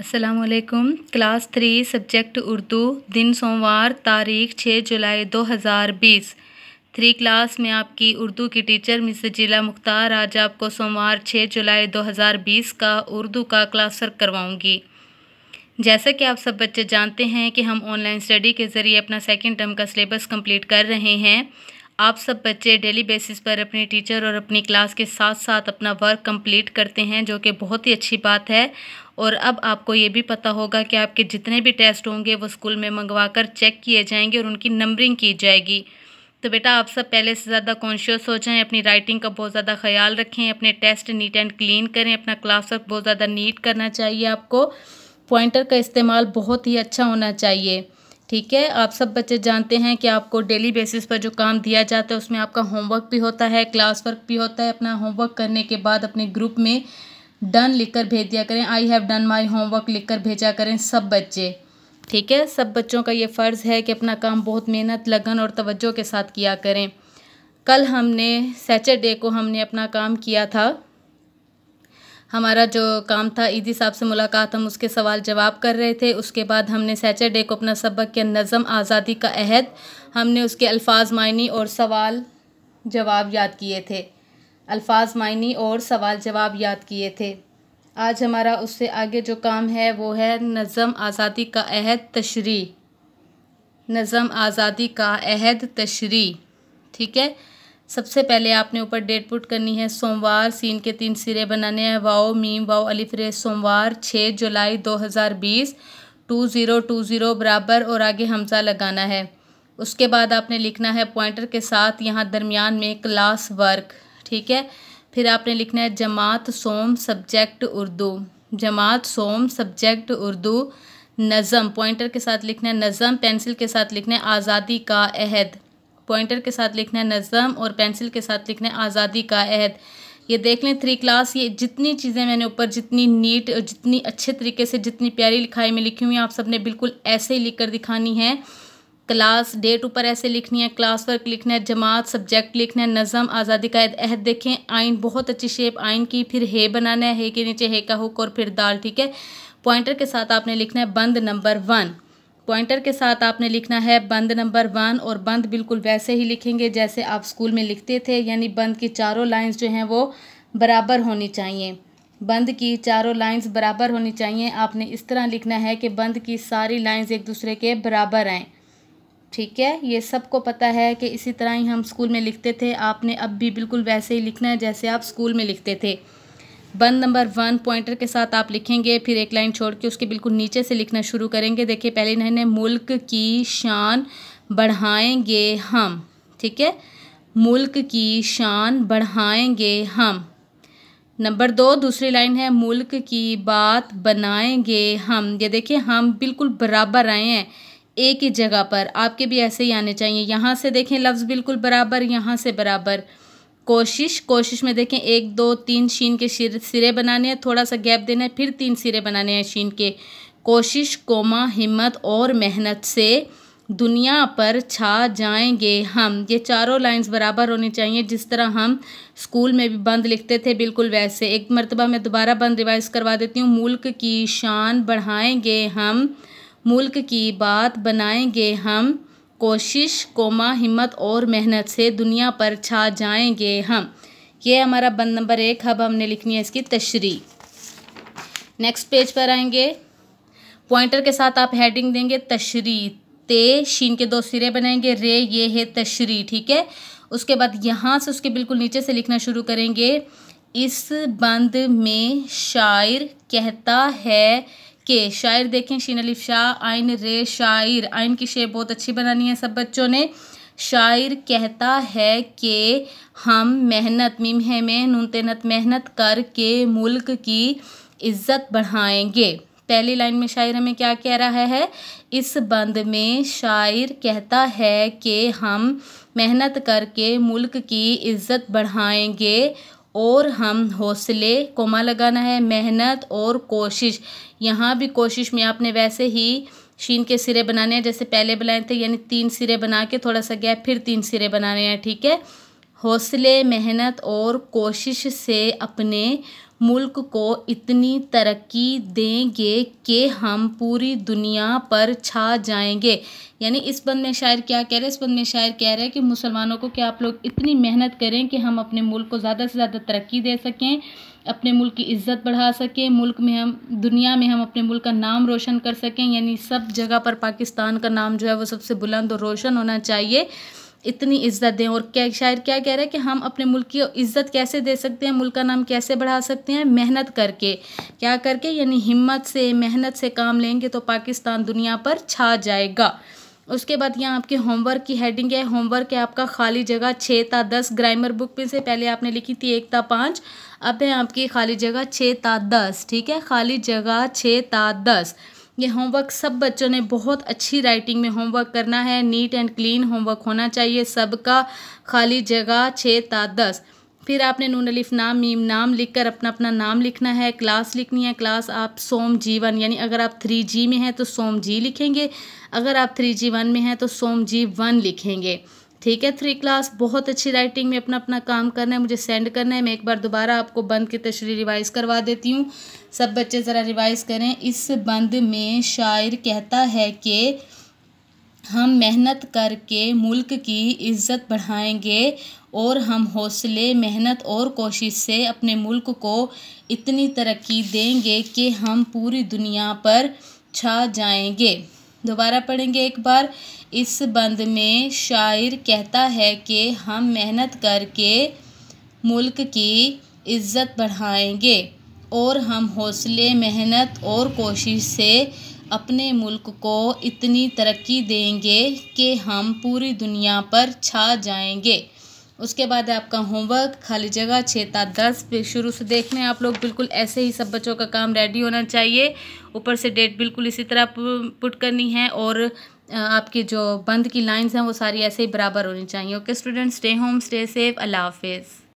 असलकुम class three subject Urdu दिन सोमवार तारीख छः जुलाई दो हज़ार बीस थ्री क्लास में आपकी उर्दू की टीचर मिस जिला मुख्तार आज आपको सोमवार छः जुलाई दो हज़ार बीस का उर्दू का क्लास वर्क करवाऊँगी जैसा कि आप सब बच्चे जानते हैं कि हम ऑनलाइन स्टडी के ज़रिए अपना सेकेंड टर्म का सलेबस कम्प्लीट कर रहे हैं आप सब बच्चे डेली बेसिस पर अपने टीचर और अपनी क्लास के साथ साथ अपना वर्क कंप्लीट करते हैं जो कि बहुत ही अच्छी बात है और अब आपको ये भी पता होगा कि आपके जितने भी टेस्ट होंगे वो स्कूल में मंगवा कर चेक किए जाएंगे और उनकी नंबरिंग की जाएगी तो बेटा आप सब पहले से ज़्यादा कॉन्शियस हो जाएं अपनी राइटिंग का बहुत ज़्यादा ख्याल रखें अपने टेस्ट नीट एंड क्लीन करें अपना क्लास वर्क बहुत ज़्यादा नीट करना चाहिए आपको पॉइंटर का इस्तेमाल बहुत ही अच्छा होना चाहिए ठीक है आप सब बच्चे जानते हैं कि आपको डेली बेसिस पर जो काम दिया जाता है उसमें आपका होमवर्क भी होता है क्लास वर्क भी होता है अपना होमवर्क करने के बाद अपने ग्रुप में डन लिखकर भेज दिया करें I have done my homework लिखकर भेजा करें सब बच्चे ठीक है सब बच्चों का ये फ़र्ज़ है कि अपना काम बहुत मेहनत लगन और तवज्जो के साथ किया करें कल हमने सैटरडे को हमने अपना काम किया था हमारा जो काम था ईदी साहब से मुलाकात हम उसके सवाल जवाब कर रहे थे उसके बाद हमने सैटरडे को अपना सबक के नज़म आज़ादी का अहद हमने उसके अल्फाज मायनी और सवाल जवाब याद किए थे अल्फाज मायनी और सवाल जवाब याद किए थे आज हमारा उससे आगे जो काम है वो है नज़म आज़ादी का अहद तशरी नज़म आज़ादी का अहद तशरी ठीक है सबसे पहले आपने ऊपर डेट पुट करनी है सोमवार सीन के तीन सिरे बनाने हैं वाओ मीम वाओ अलिफ रे सोमवार छः जुलाई 2020 टू ज़ीरो टू ज़ीरो बराबर और आगे हमजा लगाना है उसके बाद आपने लिखना है पॉइंटर के साथ यहाँ दरमियान में क्लास वर्क ठीक है फिर आपने लिखना है जमात सोम सब्जेक्ट उर्दू जमात सोम सब्जेक्ट उर्दू नज़म पॉइंटर के साथ लिखना है नज़म पेंसिल के साथ लिखना है आज़ादी का अहद पॉइंटर के साथ लिखना है नज़म और पेंसिल के साथ लिखना है आज़ादी का अहद ये देख लें थ्री क्लास ये जितनी चीज़ें मैंने ऊपर जितनी नीट और जितनी अच्छे तरीके से जितनी प्यारी लिखाई में लिखी हुई है आप सबने बिल्कुल ऐसे ही लिख कर दिखानी है क्लास डेट ऊपर ऐसे लिखनी है क्लास वर्क लिखना है जमात सब्जेक्ट लिखना है नज़म आज़ादी का अहद देखें आइन बहुत अच्छी शेप आइन की फिर हे बनाना है हे के नीचे हे का हुक और फिर दाल ठीक है पॉइंटर के साथ आपने लिखना है बंद नंबर वन पॉइंटर के साथ आपने लिखना है बंद नंबर वन और बंद बिल्कुल वैसे ही लिखेंगे जैसे आप स्कूल में लिखते थे यानी बंद की चारों लाइंस जो हैं वो बराबर होनी चाहिए बंद की चारों लाइंस बराबर होनी चाहिए आपने इस तरह लिखना है कि बंद की सारी लाइंस एक दूसरे के बराबर आएँ ठीक है ये सबको पता है कि इसी तरह ही हम स्कूल में लिखते थे आपने अब भी बिल्कुल वैसे ही लिखना है जैसे आप स्कूल में लिखते थे बंद नंबर वन पॉइंटर के साथ आप लिखेंगे फिर एक लाइन छोड़ के उसके बिल्कुल नीचे से लिखना शुरू करेंगे देखिए पहले इन्होंने मुल्क की शान बढ़ाएंगे हम ठीक है मुल्क की शान बढ़ाएंगे हम नंबर दो दूसरी लाइन है मुल्क की बात बनाएंगे हम ये देखिए हम बिल्कुल बराबर आए हैं एक ही जगह पर आपके भी ऐसे ही आने चाहिए यहाँ से देखें लफ्ज़ बिल्कुल बराबर यहाँ से बराबर कोशिश कोशिश में देखें एक दो तीन शीन के सिरे बनाने हैं थोड़ा सा गैप देना है फिर तीन सिरे बनाने हैं शीन के कोशिश कोमा हिम्मत और मेहनत से दुनिया पर छा जाएंगे हम ये चारों लाइंस बराबर होनी चाहिए जिस तरह हम स्कूल में भी बंद लिखते थे बिल्कुल वैसे एक मरतबा मैं दोबारा बंद रिवाइज करवा देती हूँ मुल्क की शान बढ़ाएंगे हम मुल्क की बात बनाएंगे हम कोशिश कोमा हिम्मत और मेहनत से दुनिया पर छा जाएंगे हम ये हमारा बंद नंबर एक अब हमने लिखनी है इसकी तशरी नेक्स्ट पेज पर आएंगे पॉइंटर के साथ आप हेडिंग देंगे तशरी ते शीन के दो सिरे बनाएंगे रे ये है तशरी ठीक है उसके बाद यहाँ से उसके बिल्कुल नीचे से लिखना शुरू करेंगे इस बंद में शायर कहता है के शायर देखें शीन अलिफ शाह आइन रे शायर आइन की शेप बहुत अच्छी बनानी है सब बच्चों ने शायर कहता है कि हम मेहनत मीम है में तेनत मेहनत कर के मुल्क की इज्जत बढ़ाएंगे पहली लाइन में शायर हमें क्या कह रहा है इस बंद में शायर कहता है कि हम मेहनत करके मुल्क की इज्जत बढ़ाएंगे और हम हौसले कोमा लगाना है मेहनत और कोशिश यहाँ भी कोशिश में आपने वैसे ही शीन के सिरे बनाने हैं जैसे पहले बनाए थे यानी तीन सिरे बना के थोड़ा सा गैप फिर तीन सिरे बनाने हैं ठीक है हौसले मेहनत और कोशिश से अपने मुल्क को इतनी तरक्की देंगे कि हम पूरी दुनिया पर छा जाएंगे यानी इस बंद में शायर क्या कह रहे हैं इस बंद में शायर कह रहे हैं कि मुसलमानों को कि आप लोग इतनी मेहनत करें कि हम अपने मुल्क को ज़्यादा से ज़्यादा तरक्की दे सकें अपने मुल्क की इज़्ज़त बढ़ा सकें मुल्क में हम दुनिया में हम अपने मुल्क का नाम रोशन कर सकें यानी सब जगह पर पाकिस्तान का नाम जो है वो सबसे बुलंद और रोशन होना चाहिए इतनी इज्जत दें और क्या शायर क्या कह रहा है कि हम अपने मुल्क की इज्जत कैसे दे सकते हैं मुल्क का नाम कैसे बढ़ा सकते हैं मेहनत करके क्या करके यानी हिम्मत से मेहनत से काम लेंगे तो पाकिस्तान दुनिया पर छा जाएगा उसके बाद यहाँ आपके होमवर्क की हेडिंग है होमवर्क है आपका खाली जगह छः ता दस ग्रामर बुक में से पहले आपने लिखी थी एक ता पाँच अब है आपकी खाली जगह छः ता दस ठीक है खाली जगह छः ता दस ये होमवर्क सब बच्चों ने बहुत अच्छी राइटिंग में होमवर्क करना है नीट एंड क्लीन होमवर्क होना चाहिए सबका खाली जगह छः ता दस फिर आपने नून अलिफ नाम मीम नाम लिखकर अपना अपना नाम लिखना है क्लास लिखनी है क्लास आप सोम जी वन यानी अगर आप थ्री जी में हैं तो सोम जी लिखेंगे अगर आप थ्री जी वन में हैं तो सोम जी वन लिखेंगे ठीक है थ्री क्लास बहुत अच्छी राइटिंग में अपना अपना काम करना है मुझे सेंड करना है मैं एक बार दोबारा आपको बंद की तशरी रिवाइज़ करवा देती हूँ सब बच्चे ज़रा रिवाइज़ करें इस बंद में शायर कहता है कि हम मेहनत करके मुल्क की इज़्ज़त बढ़ाएंगे और हम हौसले मेहनत और कोशिश से अपने मुल्क को इतनी तरक्की देंगे कि हम पूरी दुनिया पर छा जाएंगे दोबारा पढ़ेंगे एक बार इस बंद में शायर कहता है कि हम मेहनत करके मुल्क की इज़्ज़त बढ़ाएंगे और हम हौसले मेहनत और कोशिश से अपने मुल्क को इतनी तरक्की देंगे कि हम पूरी दुनिया पर छा जाएंगे उसके बाद आपका होमवर्क खाली जगह छेता दस पे शुरू से देखने आप लोग बिल्कुल ऐसे ही सब बच्चों का काम रेडी होना चाहिए ऊपर से डेट बिल्कुल इसी तरह पुट करनी है और आपके जो बंद की लाइंस हैं वो सारी ऐसे ही बराबर होनी चाहिए okay student stay home stay safe अल्लाह हाफिज़